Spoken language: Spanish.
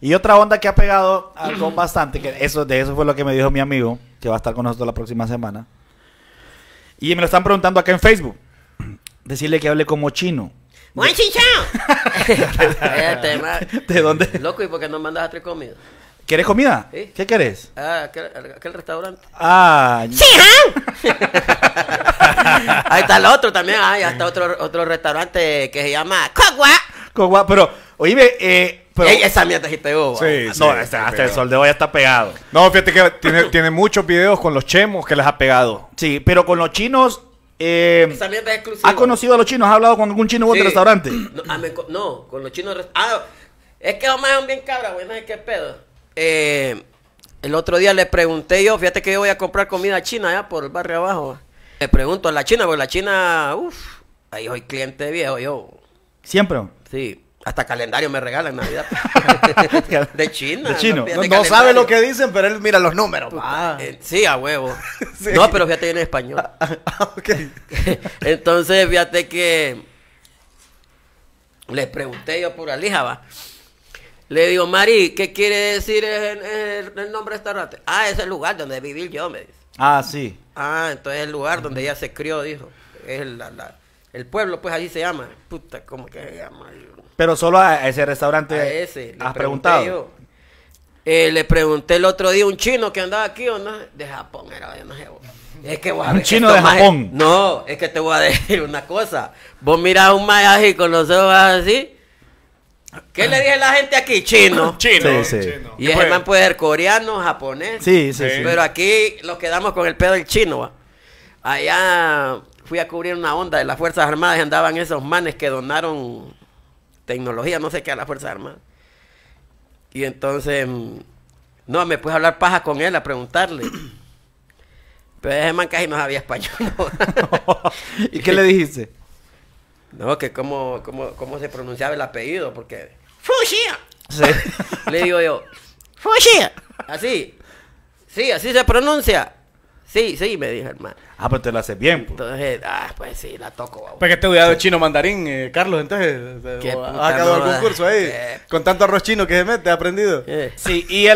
Y otra onda que ha pegado algo bastante, que eso, de eso fue lo que me dijo mi amigo, que va a estar con nosotros la próxima semana. Y me lo están preguntando acá en Facebook. Decirle que hable como chino. ¡Buen de... ¿De dónde? Loco, ¿y por qué no mandas a tres comidas? ¿Quieres comida? ¿Qué quieres? Ah, aquel, restaurante. Ah. Ahí está el otro también. Ahí está otro, otro restaurante que se llama Cogua. Cogua, pero, oíme, eh, pero... Ey, esa mía dijiste Sí, no, hasta, el sol de hoy está pegado. No, fíjate que tiene, tiene muchos videos con los chemos que les ha pegado. Sí, pero con los chinos eh, ¿Has conocido a los chinos? ¿Has hablado con algún chino en otro restaurante? No, con los chinos. Ah, es que los son bien cabra, güey. No qué pedo. Eh, el otro día le pregunté yo, fíjate que yo voy a comprar comida china allá por el barrio abajo. Le pregunto a la china, porque la china, uff, ahí soy cliente viejo yo. ¿Siempre? Sí. Hasta calendario me regalan Navidad. de China. De chino. No, sabe lo que dicen, pero él mira los números. Ah. sí, a huevo. No, pero fíjate en español. Ah, entonces, fíjate que le pregunté yo por Alija, Le digo, Mari, ¿qué quiere decir el, nombre de esta rata? Ah, es el lugar donde viví yo, me dice. Ah, sí. Ah, entonces es el lugar donde ella se crió, dijo. Es la el pueblo, pues ahí se llama. Puta, ¿cómo que se llama? Pero solo a ese restaurante. A ese. ¿Has preguntado? Eh, le pregunté el otro día un chino que andaba aquí, ¿o no? De Japón, era, yo no sé. Es que Un chino de Japón. No, es que te voy a decir una cosa. Vos mirás un mayaji con los ojos así. ¿Qué le dije a la gente aquí? Chino. Chino. Y ese man puede ser coreano, japonés. Sí, sí, sí. Pero aquí lo quedamos con el pedo del chino, ¿va? Allá fui a cubrir una onda de las Fuerzas Armadas y andaban esos manes que donaron tecnología, no sé qué, a las Fuerzas Armadas. Y entonces, mm, no, me puse a hablar paja con él, a preguntarle. Pero ese man casi no sabía español. ¿Y qué le dijiste? No, que cómo, cómo, cómo se pronunciaba el apellido, porque... ¡Fushia! Le digo yo, ¡Fushia! Así. Sí, así se pronuncia. Sí, sí, me dijo hermano Ah, pero te la haces bien. Pues. Entonces, ah, pues sí, la toco. Pues que estudiado sí. chino mandarín, eh, Carlos, entonces. Eh, ha acabado el algún curso ahí? Con tanto arroz chino que se mete, ¿ha aprendido? Sí, y